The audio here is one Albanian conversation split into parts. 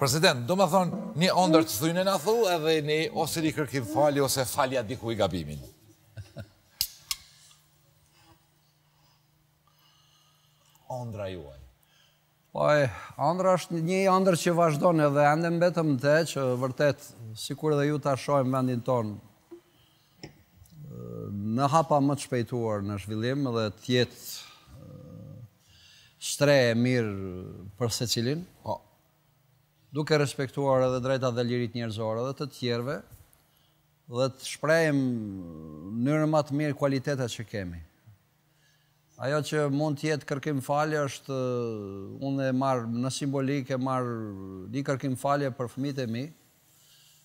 President, do më thonë, një ondër të thujnë e në thu, edhe një ose një kërkim fali, ose falja diku i gabimin. Ondra juaj. Oj, ondra është një ondër që vazhdojnë edhe ende mbetëm të që vërtet, si kur edhe ju të ashojmë vendin tonë, në hapa më të shpejtuar në zhvillim dhe tjetë shtre e mirë për se cilin. Po, duke respektuar edhe drejta dhe lirit njerëzore dhe të tjerve, dhe të shprejim më matë mirë kualitetet që kemi. Ajo që mund tjetë kërkim falje është, uh, unë e marë në simbolik e marë një kërkim falje për fëmit e mi,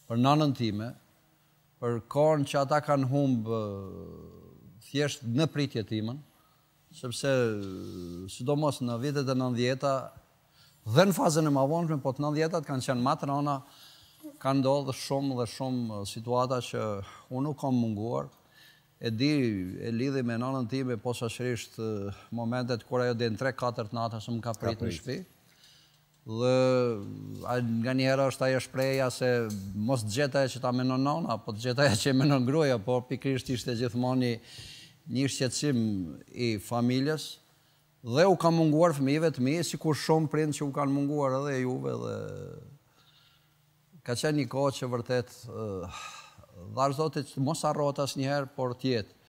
për nanën time, për konë që ata kanë humbë uh, thjeshtë në pritje timën, sepse, uh, sidomos në vitet e nëndjeta, dhe në fazën e ma vonëshme, po të në djetat kanë qenë matë rana, kanë do dhe shumë dhe shumë uh, situata që unë nuk kam munguar, e di, e lidhi me nënën time, po shashrisht uh, momentet kur ajo dhe në 3-4 të natë, më ka prit në shpi, dhe uh, nga njëherë është ajo shpreja se mos të gjeta e që ta menon nona, po të gjeta e që menon gruja, por pikrisht ishte gjithmoni një shqetsim i familjes, dhe u ka munguar fëmijëve të mi, si kur shumë prind që u kanë munguar edhe juve, dhe ka qenë një kohë që vërtet, dhe arzotit të mos arrotas njëherë, por tjetë.